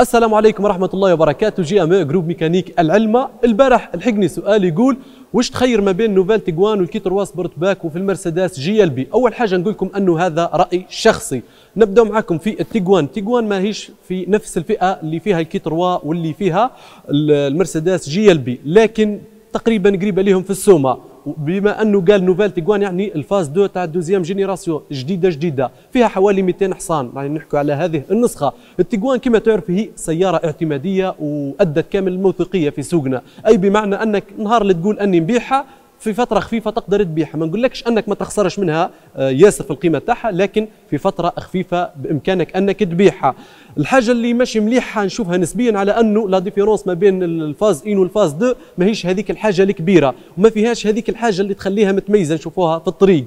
السلام عليكم ورحمة الله وبركاته جي ام جروب إيه، ميكانيك العلمة البارح الحقني سؤال يقول واش تخير ما بين نوفال تيغوان والكي سبورت باك وفي المرسيدس جي ال بي اول حاجة نقول لكم انه هذا رأي شخصي نبدأ معكم في التيغوان تيغوان ماهيش في نفس الفئة اللي فيها الكي واللي فيها المرسيدس جي ال بي لكن تقريبا قريبة لهم في السومة بما انه قال نوفال تيغوان يعني الفاز دو تاع الدوزيام جينيراسيون جديده جديده فيها حوالي 200 حصان يعني نحكوا على هذه النسخه التيغوان كما تعرف هي سياره اعتماديه وادت كامل الموثوقيه في سوقنا اي بمعنى انك نهار اللي تقول اني نبيعها في فتره خفيفه تقدر تبيعها ما نقولكش انك ما تخسرش منها آه، ياسر في القيمه تاعها لكن في فتره خفيفه بامكانك انك تبيعها الحاجه اللي ماشي مليحه نشوفها نسبيا على انه لا ديفيرونس ما بين الفاز 1 والفاز 2 ماهيش هذيك الحاجه الكبيره وما فيهاش هذيك الحاجه اللي تخليها متميزه نشوفوها في الطريق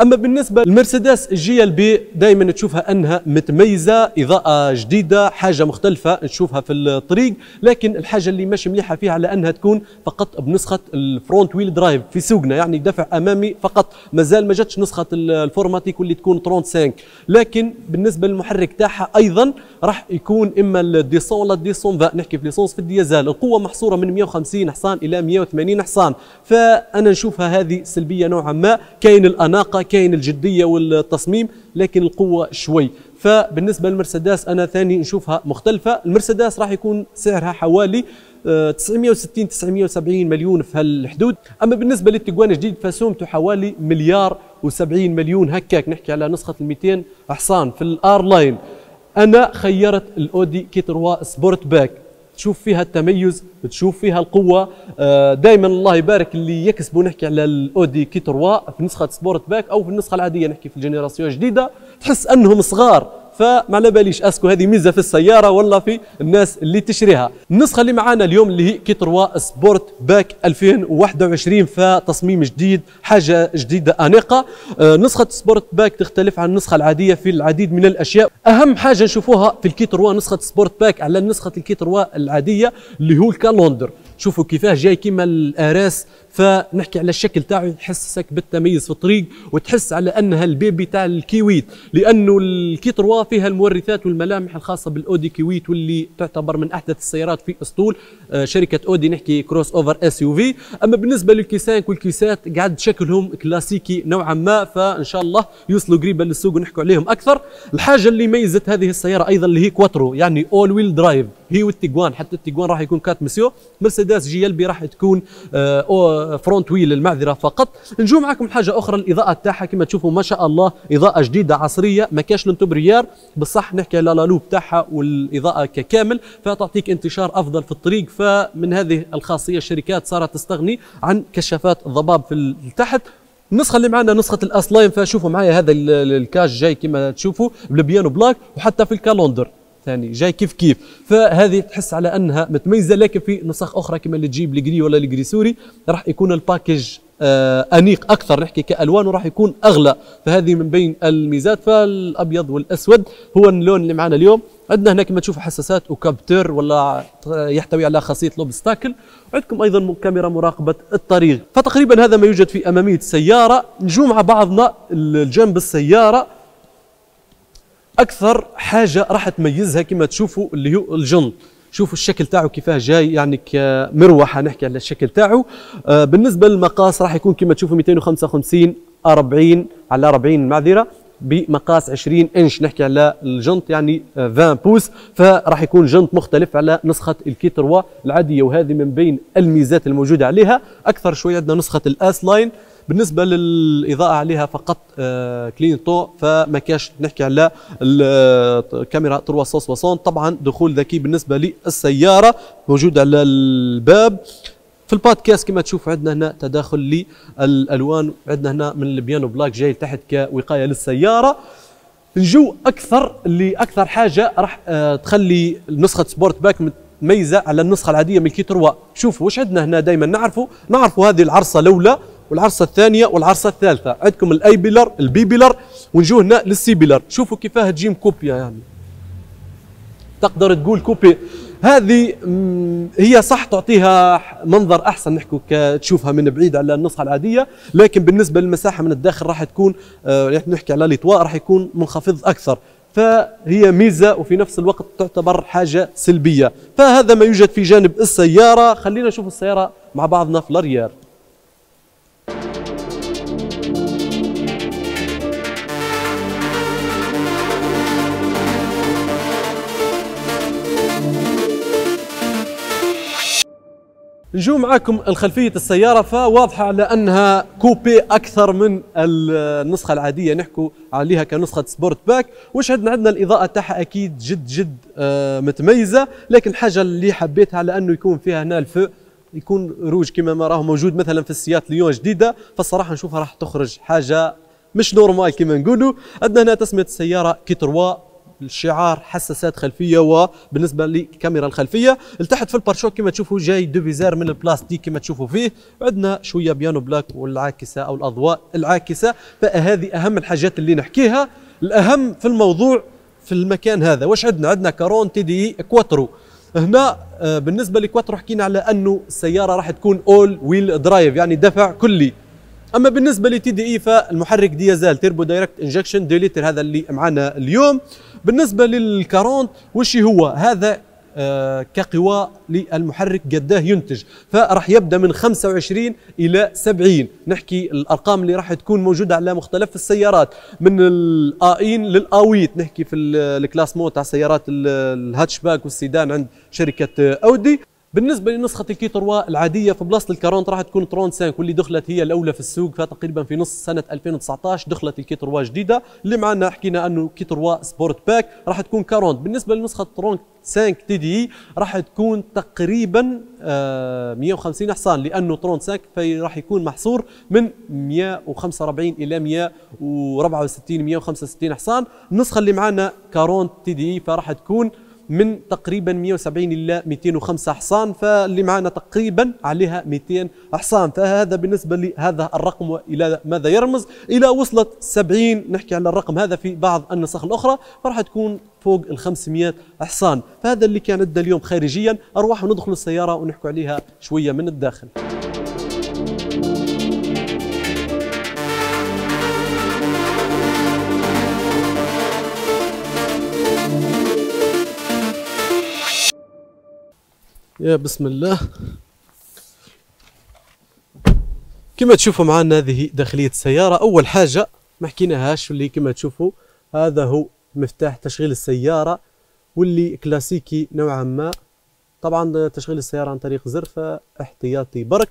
اما بالنسبه للمرسيدس الجي ال بي دائما تشوفها انها متميزه اضاءه جديده حاجه مختلفه نشوفها في الطريق لكن الحاجه اللي ماشي مليحه فيها على انها تكون فقط بنسخه الفرونت ويل درايف في سوقنا يعني دفع امامي فقط مازال ما جاتش نسخه الفورماتيك واللي تكون 35 لكن بالنسبه للمحرك تاعها ايضا راح يكون اما الديسون ولا الديسون نحكي في ليسونس في الديزال القوه محصوره من 150 حصان الى 180 حصان فانا نشوفها هذه سلبيه نوعا ما كاين الاناقه كاين الجديه والتصميم لكن القوه شوي فبالنسبه للمرسيدس انا ثاني نشوفها مختلفه المرسيدس راح يكون سعرها حوالي 960 آه، 970 مليون في هالحدود اما بالنسبه للتيغوان الجديد فسومته حوالي مليار و70 مليون هكاك نحكي على نسخه ال 200 حصان في الار لاين انا خيرت الاودي كي 3 سبورت باك تشوف فيها التميز تشوف فيها القوه آه، دائما الله يبارك اللي يكسبوا نحكي على الاودي كي تروا في نسخه سبورت باك او في النسخه العاديه نحكي في الجينيراسيون الجديده تحس انهم صغار فما على باليش اسكو هذه ميزه في السياره ولا في الناس اللي تشريها النسخه اللي معانا اليوم اللي هي كي 3 سبورت باك 2021 فتصميم جديد حاجه جديده انيقه آه، نسخه سبورت باك تختلف عن النسخه العاديه في العديد من الاشياء اهم حاجه نشوفوها في الكي 3 نسخه سبورت باك على نسخه الكي 3 العاديه اللي هو الكالندر شوفوا كيفاه جاي كيما الاراس فنحكي على الشكل تاعه يحسسك بالتميز في الطريق وتحس على انها البيبي تاع الكيويت لانه الكي 3 فيها المورثات والملامح الخاصه بالاودي كيويت واللي تعتبر من احدث السيارات في اسطول آه، شركه اودي نحكي كروس اوفر اس يو في اما بالنسبه للكي 5 والكيسات قاعد شكلهم كلاسيكي نوعا ما فان شاء الله يوصلوا قريبا للسوق ونحكوا عليهم اكثر الحاجه اللي ميزت هذه السياره ايضا اللي هي كواترو يعني اول ويل درايف هي والتيجوان حتى التيجوان راح يكون كات مسيو مرسيدس جي ال بي راح تكون آه فرونت ويل المعذره فقط نجو معكم حاجه اخرى الاضاءه تاعها كما تشوفوا ما شاء الله اضاءه جديده عصريه ما كاش لونتوب بصح نحكي على لالو تاعها والاضاءه ككامل فتعطيك انتشار افضل في الطريق فمن هذه الخاصيه الشركات صارت تستغني عن كشافات الضباب في التحت النسخه اللي معنا نسخه الاسلايم فشوفوا معايا هذا الكاش جاي كما تشوفوا بالبيانو بلاك وحتى في الكالندر ثاني جاي كيف كيف فهذه تحس على انها متميزه لكن في نسخ اخرى كما اللي تجيب الجري ولا الجري سوري راح يكون الباكج آه انيق اكثر نحكي كالوان وراح يكون اغلى فهذه من بين الميزات فالابيض والاسود هو اللون اللي معنا اليوم عندنا هنا كما تشوفوا حساسات وكابتر ولا يحتوي على خاصيه لوبستاكل عندكم ايضا كاميرا مراقبه الطريق فتقريبا هذا ما يوجد في اماميه السياره نجوم مع بعضنا الجنب السياره اكثر حاجه راح تميزها كما تشوفوا اللي هو الجن شوفوا الشكل تاعو كيفاه جاي يعني كمروحه نحكي على الشكل تاعو آه، بالنسبه للمقاس راح يكون كما تشوفوا 255 40 على 40 معذره بمقاس 20 انش نحكي على الجنط يعني 20 بوس فراح يكون جنط مختلف على نسخه الكي 3 العاديه وهذه من بين الميزات الموجوده عليها اكثر شويه عندنا نسخه الاس لاين بالنسبه للاضاءه عليها فقط كلين آه، طو فما كاش نحكي على الكاميرا آه، 360 طبعا دخول ذكي بالنسبه للسياره موجود على الباب في البودكاست كما تشوف عندنا هنا تداخل للالوان عندنا هنا من البيانو بلاك جاي تحت كوقايه للسياره نجو اكثر اللي اكثر حاجه راح آه، تخلي نسخه سبورت باك متميزه على النسخه العاديه من كي شوفوا واش عندنا هنا دائما نعرفوا نعرفوا هذه العرصه الاولى والعرصه الثانيه والعرصه الثالثه عندكم الاي بيلر البي بيلر ونجو هنا للسي بيلر شوفوا كيفاه تجيم كوبيا يعني تقدر تقول كوبي هذه هي صح تعطيها منظر احسن نحكوا كتشوفها من بعيد على النسخه العاديه لكن بالنسبه للمساحه من الداخل راح تكون آه، نحكي على الاطواء راح يكون منخفض اكثر فهي ميزه وفي نفس الوقت تعتبر حاجه سلبيه فهذا ما يوجد في جانب السياره خلينا نشوف السياره مع بعضنا في لاريير نجو معاكم الخلفية السيارة فواضحة على أنها كوبي أكثر من النسخة العادية نحكو عليها كنسخة سبورت باك وشهدنا عندنا الإضاءة تاعها أكيد جد جد آه، متميزة لكن الحاجة اللي حبيتها على أنه يكون فيها هنا الفو يكون روج كما ما راه موجود مثلا في السيات ليون جديدة فالصراحة نشوفها راح تخرج حاجة مش نورمال كما نقولوا عندنا هنا تسمية السيارة كي 3 الشعار حساسات خلفيه وبالنسبه للكاميرا الخلفيه التحت في البارشوك كما تشوفوا جاي دوفيزار من البلاستيك كما تشوفوا فيه عندنا شويه بيانو بلاك والعاكسه او الاضواء العاكسه فهذه اهم الحاجات اللي نحكيها الاهم في الموضوع في المكان هذا واش عندنا عندنا كارون تي دي كواترو هنا آه، بالنسبه لكواترو حكينا على انه السياره راح تكون اول ويل درايف يعني دفع كلي اما بالنسبه لتي دي اي فالمحرك ديزل تيربو دايركت انجكشن دي لتر هذا اللي معنا اليوم بالنسبه للكارونت وش هو هذا آه كقوى للمحرك قداه ينتج فراح يبدا من 25 الى 70 نحكي الارقام اللي راح تكون موجوده على مختلف السيارات من الاين للاويت نحكي في الكلاس مو تاع سيارات الهاتشباك والسيدان عند شركه آه، اودي بالنسبه لنسخه الكي 3 العاديه في بلاصه الكارونت راح تكون 35 واللي دخلت هي الاولى في السوق فتقريبا في نص سنه 2019 دخلت الكي 3 جديده اللي معنا حكينا انه كي 3 سبورت باك راح تكون كرونت بالنسبه لنسخه ترون 5 تي دي راح تكون تقريبا 150 آه، حصان لانه 35 راح يكون محصور من 145 الى 164 165 حصان النسخه اللي معنا كرونت تي دي فراح تكون من تقريبا 170 الى 205 حصان فاللي معنا تقريبا عليها 200 حصان فهذا بالنسبه لهذا الرقم والى ماذا يرمز الى وصلت 70 نحكي على الرقم هذا في بعض النسخ الاخرى فراح تكون فوق ال 500 حصان فهذا اللي كان اليوم خارجيا اروح ندخل السياره ونحكي عليها شويه من الداخل يا بسم الله كما تشوفوا معنا هذه داخلية السيارة أول حاجة ما حكيناهاش واللي كما تشوفوا هذا هو مفتاح تشغيل السيارة واللي كلاسيكي نوعا ما طبعا تشغيل السيارة عن طريق زر احتياطي برك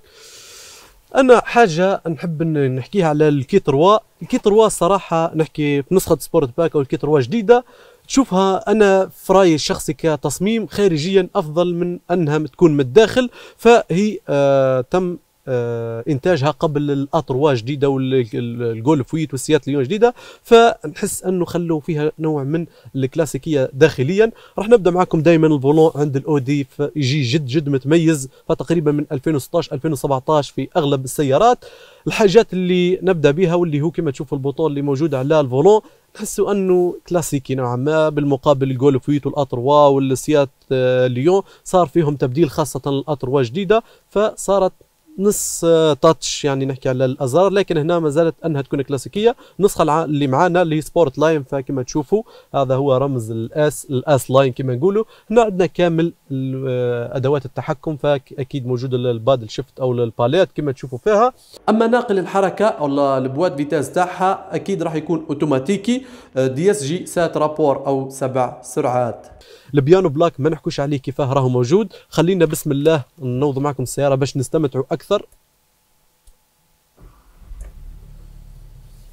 انا حاجه نحب نحكيها على الكيتروا الكيتروا صراحه نحكي في نسخه سبورت باك او الكيتروا جديده تشوفها انا في رايي الشخصي كتصميم خارجيا افضل من انها تكون من الداخل فهي آه تم آه، انتاجها قبل الاطروا جديده والجولف ويت والسيات ليون جديده فنحس انه خلوا فيها نوع من الكلاسيكيه داخليا راح نبدا معكم دائما الفولون عند الاودي يجي جد جد متميز فتقريبا من 2016 2017 في اغلب السيارات الحاجات اللي نبدا بها واللي هو كما تشوف البطون اللي موجود على الفولون تحسوا انه كلاسيكي نوعا ما بالمقابل الجولف ويت والاطروا والسيات آه، ليون صار فيهم تبديل خاصه الاطروا جديده فصارت نص تاتش آه، يعني نحكي على الازرار لكن هنا ما زالت انها تكون كلاسيكيه النسخه اللي معانا اللي هي سبورت لاين فكما تشوفوا هذا هو رمز الاس الاس لاين كما نقولوا هنا عندنا كامل آه، ادوات التحكم فاكيد موجود البادل شيفت او الباليت كما تشوفوا فيها اما ناقل الحركه او البواد فيتاز تاعها اكيد راح يكون اوتوماتيكي دي اس جي سات رابور او سبع سرعات البيانو بلاك ما نحكوش عليه كيفاه راهو موجود خلينا بسم الله نوض معكم السياره باش نستمتعوا اكثر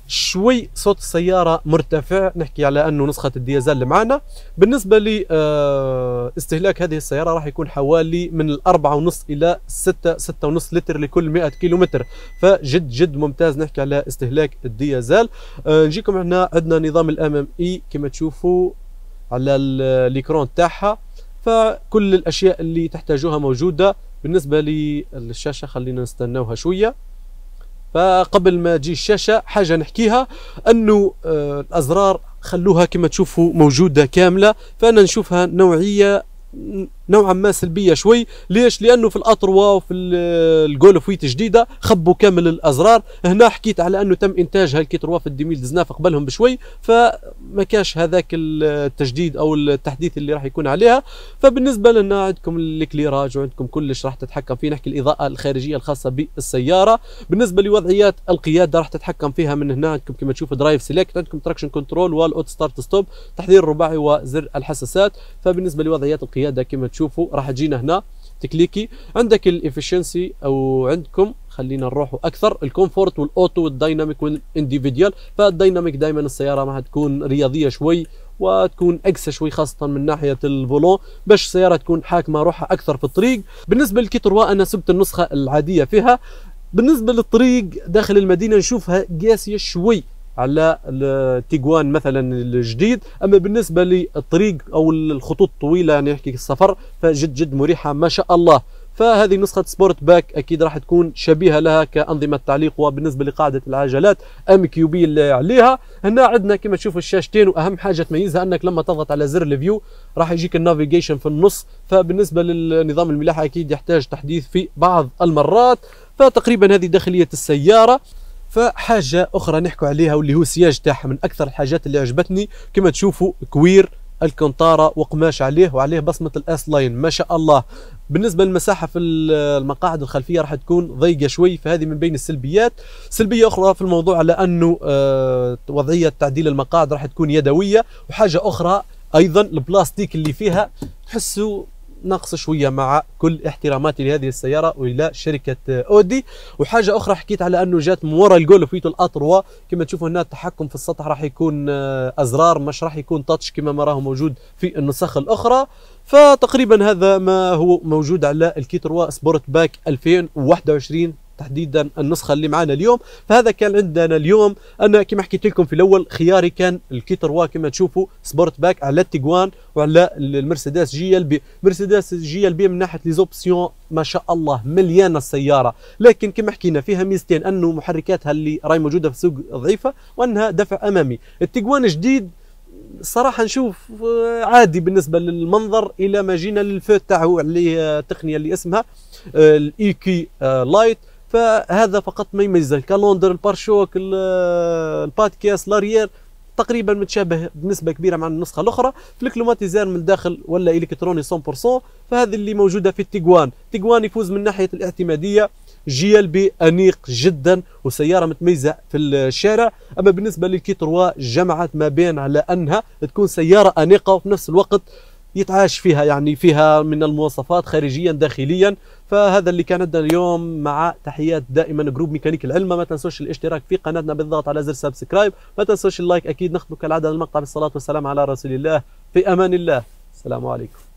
شوي صوت السياره مرتفع نحكي على انه نسخه الديزل اللي بالنسبه لي آه، استهلاك هذه السياره راح يكون حوالي من الأربعة ونص الى 6 6 ونص لتر لكل 100 كيلومتر فجد جد ممتاز نحكي على استهلاك الديزل آه، نجيكم هنا عندنا نظام الام ام اي e. كما تشوفوا على الليكرون تاعها فكل الاشياء اللي تحتاجوها موجوده بالنسبه للشاشه خلينا نستناوها شويه فقبل ما تجي الشاشه حاجه نحكيها انه آه، الازرار خلوها كما تشوفوا موجوده كامله فانا نشوفها نوعيه نوعا ما سلبيه شوي ليش لانه في الاطروا وفي الجولف ويت جديده خبوا كامل الازرار هنا حكيت على انه تم انتاج هالكيتروا في الديميل دزناف قبلهم بشوي فما كاش هذاك التجديد او التحديث اللي راح يكون عليها فبالنسبه لنا عندكم الكليراج وعندكم كلش راح تتحكم فيه نحكي الاضاءه الخارجيه الخاصه بالسياره بالنسبه لوضعيات القياده راح تتحكم فيها من هنا عندكم كما تشوفوا درايف سيلكت عندكم تراكشن كنترول والاوت ستارت ستوب تحذير رباعي وزر الحساسات فبالنسبه لوضعيات القياده كما شوفوا راح تجينا هنا تكليكي عندك الافشنسي او عندكم خلينا نروحوا اكثر الكومفورت والاوتو والدايناميك والانديفيديال فالدايناميك دائما السياره راح تكون رياضيه شوي وتكون اقسى شوي خاصه من ناحيه الفولون باش السياره تكون حاكمه روحها اكثر في الطريق بالنسبه للكيتروا انا سبت النسخه العاديه فيها بالنسبه للطريق داخل المدينه نشوفها قاسيه شوي على التيغوان مثلا الجديد اما بالنسبه للطريق او الخطوط الطويله يعني نحكي السفر فجد جد مريحه ما شاء الله فهذه نسخة سبورت باك أكيد راح تكون شبيهة لها كأنظمة تعليق وبالنسبة لقاعدة العجلات أم كيو بي اللي عليها هنا عندنا كما تشوفوا الشاشتين وأهم حاجة تميزها أنك لما تضغط على زر الفيو راح يجيك النافيجيشن في النص فبالنسبة للنظام الملاحة أكيد يحتاج تحديث في بعض المرات فتقريبا هذه داخلية السيارة فحاجه اخرى نحكوا عليها واللي هو السياج تاعها من اكثر الحاجات اللي عجبتني كما تشوفوا كوير الكنطاره وقماش عليه وعليه بصمه الاس لاين ما شاء الله بالنسبه للمساحه في المقاعد الخلفيه راح تكون ضيقه شوي فهذه من بين السلبيات سلبيه اخرى في الموضوع على انه آه، وضعيه تعديل المقاعد راح تكون يدويه وحاجه اخرى ايضا البلاستيك اللي فيها تحسوا ناقص شويه مع كل احتراماتي لهذه السياره والى شركه اودي وحاجه اخرى حكيت على انه جات من ورا الجولف فيتو الاطروا كما تشوفوا هنا التحكم في السطح راح يكون آه، ازرار مش راح يكون تاتش كما ما راه موجود في النسخ الاخرى فتقريبا هذا ما هو موجود على الكيتروا سبورت باك 2021 تحديدا النسخه اللي معنا اليوم فهذا كان عندنا اليوم انا كما حكيت لكم في الاول خياري كان الكيتر وا كما تشوفوا سبورت باك على التيغوان وعلى المرسيدس جي ال بي مرسيدس جي ال بي من ناحيه لي زوبسيون ما شاء الله مليانه السياره لكن كما حكينا فيها ميزتين انه محركاتها اللي راهي موجوده في السوق ضعيفه وانها دفع امامي التيغوان جديد صراحة نشوف آه، عادي بالنسبة للمنظر إلى ما جينا للفوت تاعو اللي آه، التقنية اللي اسمها الاي كي لايت فهذا فقط ما يميز الكالوندر البارشوك البادكاس لاريير تقريبا متشابه بنسبه كبيره مع النسخه الاخرى في الكلوماتيزير من الداخل ولا الكتروني 100% فهذه اللي موجوده في التيغوان التيغوان يفوز من ناحيه الاعتماديه جي ال بي انيق جدا وسياره متميزه في الشارع اما بالنسبه للكيتروا جمعت ما بين على انها تكون سياره انيقه وفي نفس الوقت يتعاش فيها يعني فيها من المواصفات خارجيا داخليا فهذا اللي كان عندنا اليوم مع تحيات دائما جروب ميكانيك العلم ما تنسوش الاشتراك في قناتنا بالضغط على زر سبسكرايب ما تنسوش اللايك اكيد نختم كالعاده المقطع بالصلاه والسلام على رسول الله في امان الله السلام عليكم